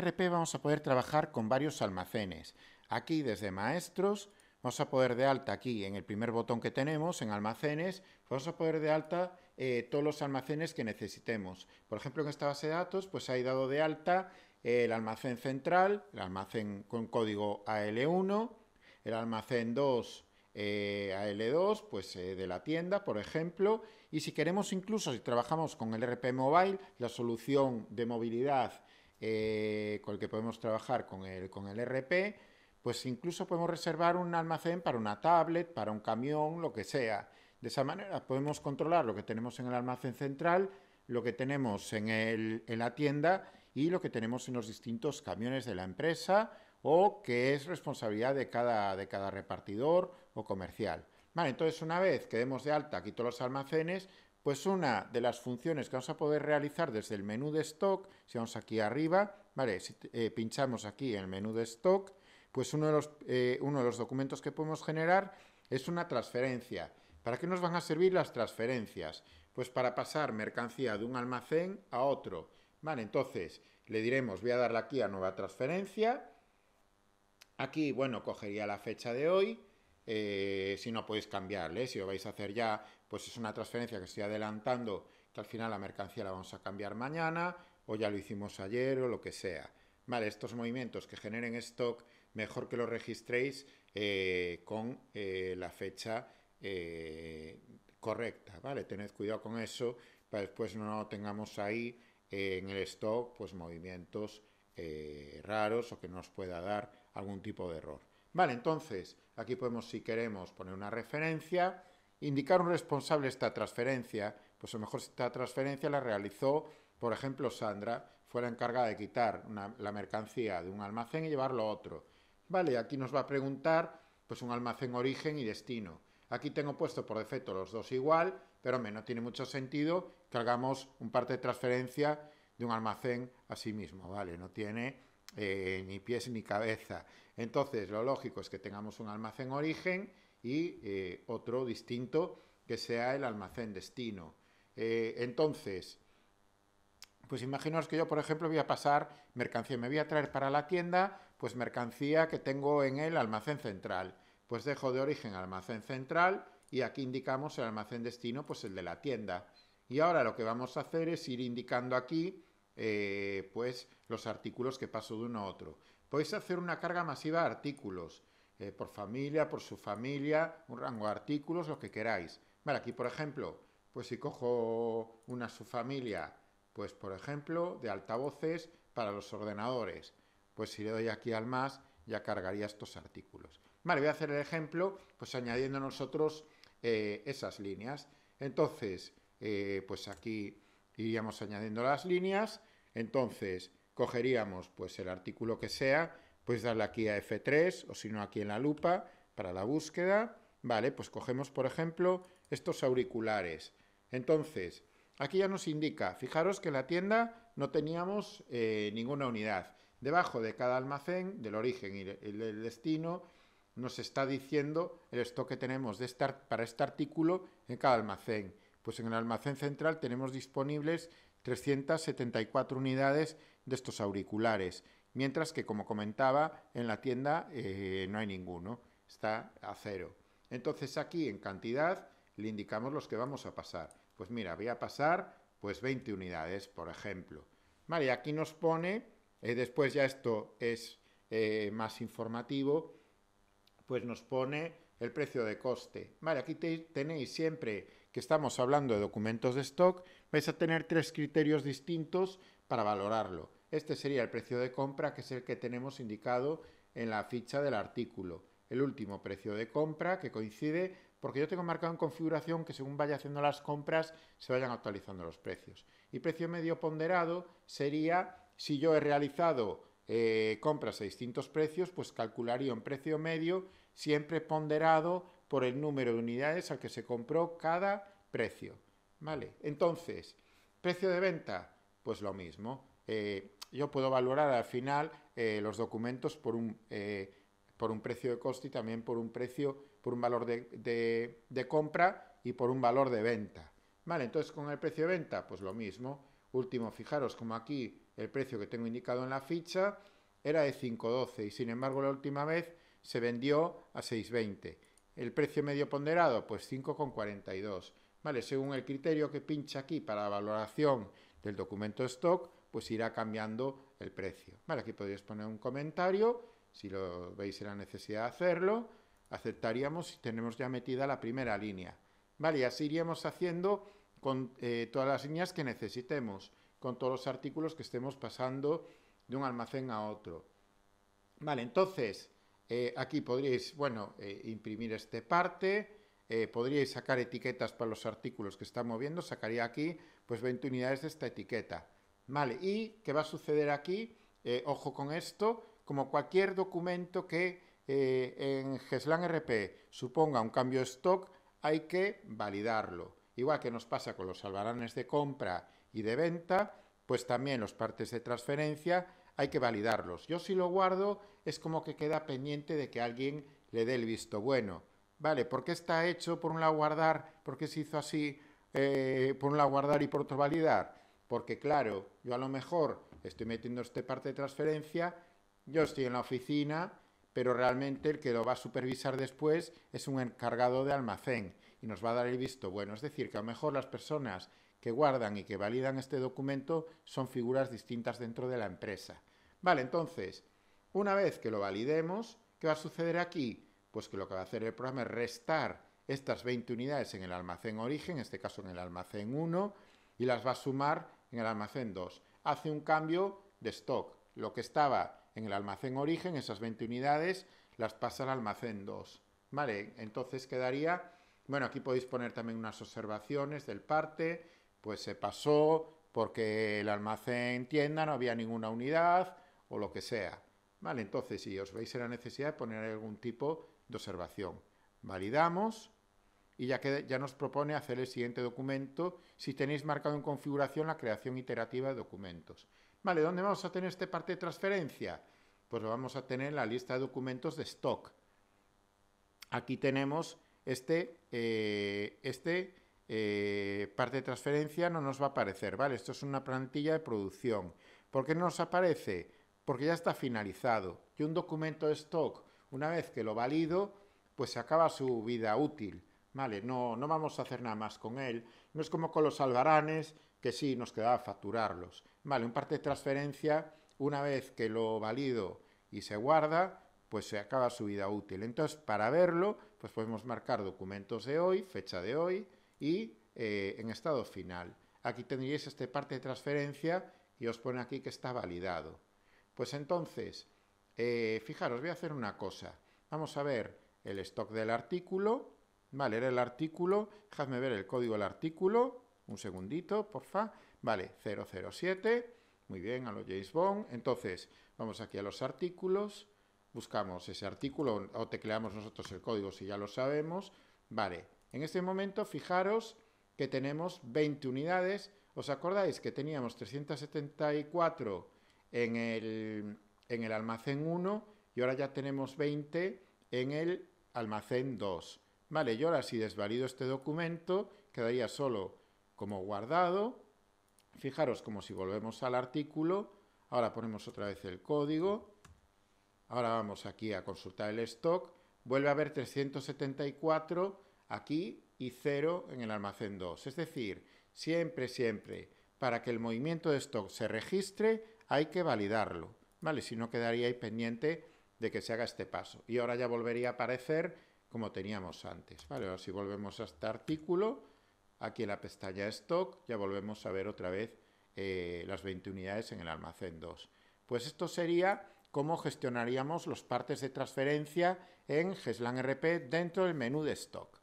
RP vamos a poder trabajar con varios almacenes. Aquí desde maestros vamos a poder de alta aquí en el primer botón que tenemos en almacenes vamos a poder de alta eh, todos los almacenes que necesitemos. Por ejemplo en esta base de datos pues hay dado de alta el almacén central, el almacén con código AL1, el almacén 2 eh, AL2 pues eh, de la tienda, por ejemplo, y si queremos incluso, si trabajamos con el RP Mobile, la solución de movilidad eh, con el que podemos trabajar con el, con RP, pues incluso podemos reservar un almacén para una tablet, para un camión, lo que sea. De esa manera podemos controlar lo que tenemos en el almacén central, lo que tenemos en, la tienda y lo que tenemos en los distintos camiones de la empresa o que es responsabilidad de cada, de cada repartidor o comercial. Vale, entonces una vez que demos de alta aquí todos los almacenes, pues una de las funciones que vamos a poder realizar desde el menú de stock, si vamos aquí arriba, ¿vale? si eh, pinchamos aquí en el menú de stock, pues uno de, los, eh, uno de los documentos que podemos generar es una transferencia. ¿Para qué nos van a servir las transferencias? Pues para pasar mercancía de un almacén a otro. Vale, entonces le diremos, voy a darle aquí a nueva transferencia. Aquí, bueno, cogería la fecha de hoy, eh, si no podéis cambiarle, si lo vais a hacer ya, pues es una transferencia que estoy adelantando, que al final la mercancía la vamos a cambiar mañana, o ya lo hicimos ayer, o lo que sea. Vale, estos movimientos que generen stock, mejor que los registréis eh, con eh, la fecha correcta, ¿vale? Tened cuidado con eso, para después no tengamos ahí en el stock pues movimientos raros o que nos pueda dar algún tipo de error. Vale, entonces, aquí podemos, si queremos, poner una referencia, indicar un responsable esta transferencia, pues a lo mejor esta transferencia la realizó, por ejemplo, Sandra, fue la encargada de quitar la mercancía de un almacén y llevarlo a otro. Vale, aquí nos va a preguntar, pues un almacén origen y destino. Aquí tengo puesto por defecto los dos igual, pero hombre, no tiene mucho sentido que hagamos un parte de transferencia de un almacén a sí mismo, ¿vale? No tiene eh, ni pies ni cabeza. Entonces, lo lógico es que tengamos un almacén origen y eh, otro distinto que sea el almacén destino. Eh, entonces, pues imaginaos que yo, por ejemplo, voy a pasar mercancía, me voy a traer para la tienda, pues mercancía que tengo en el almacén central. Pues dejo de origen almacén central y aquí indicamos el almacén destino, pues el de la tienda. Y ahora lo que vamos a hacer es ir indicando aquí eh, pues los artículos que paso de uno a otro. Podéis hacer una carga masiva de artículos, eh, por familia, por su familia, un rango de artículos, lo que queráis. Vale, aquí por ejemplo, pues si cojo una subfamilia, pues por ejemplo, de altavoces para los ordenadores, pues si le doy aquí al más, ya cargaría estos artículos. Vale, voy a hacer el ejemplo, pues añadiendo nosotros eh, esas líneas. Entonces, pues aquí iríamos añadiendo las líneas, entonces cogeríamos pues el artículo que sea, pues darle aquí a F3 o si no aquí en la lupa para la búsqueda, vale, pues cogemos por ejemplo estos auriculares, entonces aquí ya nos indica, fijaros que en la tienda no teníamos eh, ninguna unidad, debajo de cada almacén, del origen y del destino, nos está diciendo el stock que tenemos de para este artículo en cada almacén. Pues en el almacén central tenemos disponibles 374 unidades de estos auriculares, mientras que, como comentaba, en la tienda eh, no hay ninguno, está a cero. Entonces aquí en cantidad le indicamos los que vamos a pasar. Pues mira, voy a pasar pues 20 unidades, por ejemplo. Vale, aquí nos pone, eh, después ya esto es eh, más informativo, pues nos pone el precio de coste. Vale, aquí tenéis siempre que estamos hablando de documentos de stock, vais a tener tres criterios distintos para valorarlo. Este sería el precio de compra, que es el que tenemos indicado en la ficha del artículo. El último precio de compra, que coincide, porque yo tengo marcado en configuración que según vaya haciendo las compras, se vayan actualizando los precios. Y precio medio ponderado sería si yo he realizado eh, compras a distintos precios, pues calcularía un precio medio siempre ponderado por el número de unidades al que se compró cada precio. ¿Vale? Entonces, precio de venta, pues lo mismo. Eh, yo puedo valorar al final eh, los documentos por un, eh, por un precio de coste y también por un precio, por un valor de, de compra y por un valor de venta. Vale, entonces con el precio de venta, pues lo mismo. Último, fijaros como aquí el precio que tengo indicado en la ficha era de 5.12 y sin embargo la última vez se vendió a 6,20. El precio medio ponderado, pues 5,42. ¿Vale? Según el criterio que pincha aquí para la valoración del documento stock, pues irá cambiando el precio. Vale, aquí podéis poner un comentario, si lo veis en la necesidad de hacerlo, aceptaríamos si tenemos ya metida la primera línea. Vale, y así iríamos haciendo con eh, todas las líneas que necesitemos, con todos los artículos que estemos pasando de un almacén a otro. Vale, entonces, eh, aquí podríais, bueno, eh, imprimir esta parte, eh, podríais sacar etiquetas para los artículos que está moviendo, sacaría aquí pues 20 unidades de esta etiqueta. ¿y qué va a suceder aquí? ojo con esto, como cualquier documento que en GESLAN RP suponga un cambio de stock, hay que validarlo. Igual que nos pasa con los albaranes de compra y de venta, pues también los partes de transferencia hay que validarlos. Yo si lo guardo es como que queda pendiente de que alguien le dé el visto bueno. Vale, ¿por qué está hecho por un lado guardar? ¿Por qué se hizo así eh, por un lado guardar y por otro validar? Porque claro, yo a lo mejor estoy metiendo este parte de transferencia, yo estoy en la oficina, pero realmente el que lo va a supervisar después es un encargado de almacén y nos va a dar el visto bueno. Es decir, que a lo mejor las personas que guardan y que validan este documento son figuras distintas dentro de la empresa. Vale, entonces, una vez que lo validemos, ¿qué va a suceder aquí? Pues que lo que va a hacer el programa es restar estas 20 unidades en el almacén origen, en este caso en el almacén 1, y las va a sumar en el almacén 2. Hace un cambio de stock. Lo que estaba en el almacén origen, esas 20 unidades, las pasa al almacén 2. Vale, entonces quedaría bueno, aquí podéis poner también unas observaciones del parte, pues se pasó porque el almacén tienda no había ninguna unidad o lo que sea. Vale, entonces si os veis en la necesidad de poner algún tipo de observación. Validamos y ya, ya nos propone hacer el siguiente documento si tenéis marcado en configuración la creación iterativa de documentos. Vale, ¿dónde vamos a tener este parte de transferencia? Pues lo vamos a tener en la lista de documentos de stock. Aquí tenemos este, eh, este eh, parte de transferencia no nos va a aparecer, ¿vale? Esto es una plantilla de producción. ¿Por qué no nos aparece? Porque ya está finalizado. Y un documento de stock, una vez que lo valido, pues se acaba su vida útil, ¿vale? No, no vamos a hacer nada más con él. No es como con los albaranes, que sí, nos quedaba facturarlos. Vale, un parte de transferencia, una vez que lo valido y se guarda, pues se acaba su vida útil. Entonces, para verlo, pues podemos marcar documentos de hoy, fecha de hoy y eh, en estado final. Aquí tendríais este parte de transferencia y os pone aquí que está validado. Pues entonces, eh, fijaros, voy a hacer una cosa. Vamos a ver el stock del artículo. Vale, era el artículo. Dejadme ver el código del artículo. Un segundito, porfa. Vale, 007. Muy bien, a los James Bond. Entonces, vamos aquí a los artículos buscamos ese artículo o tecleamos nosotros el código si ya lo sabemos. Vale, en este momento fijaros que tenemos 20 unidades. ¿Os acordáis que teníamos 374 en el, en almacén 1 y ahora ya tenemos 20 en el almacén 2? Vale, y ahora si desvalido este documento quedaría solo como guardado. Fijaros como si volvemos al artículo, ahora ponemos otra vez el código Ahora vamos aquí a consultar el stock. Vuelve a haber 374 aquí y 0 en el almacén 2. Es decir, siempre, siempre, para que el movimiento de stock se registre, hay que validarlo. ¿Vale? Si no, quedaría ahí pendiente de que se haga este paso. Y ahora ya volvería a aparecer como teníamos antes. Ahora si volvemos a este artículo, aquí en la pestaña stock, ya volvemos a ver otra vez eh, las 20 unidades en el almacén 2. Pues esto sería cómo gestionaríamos los partes de transferencia en GESLAN RP dentro del menú de stock.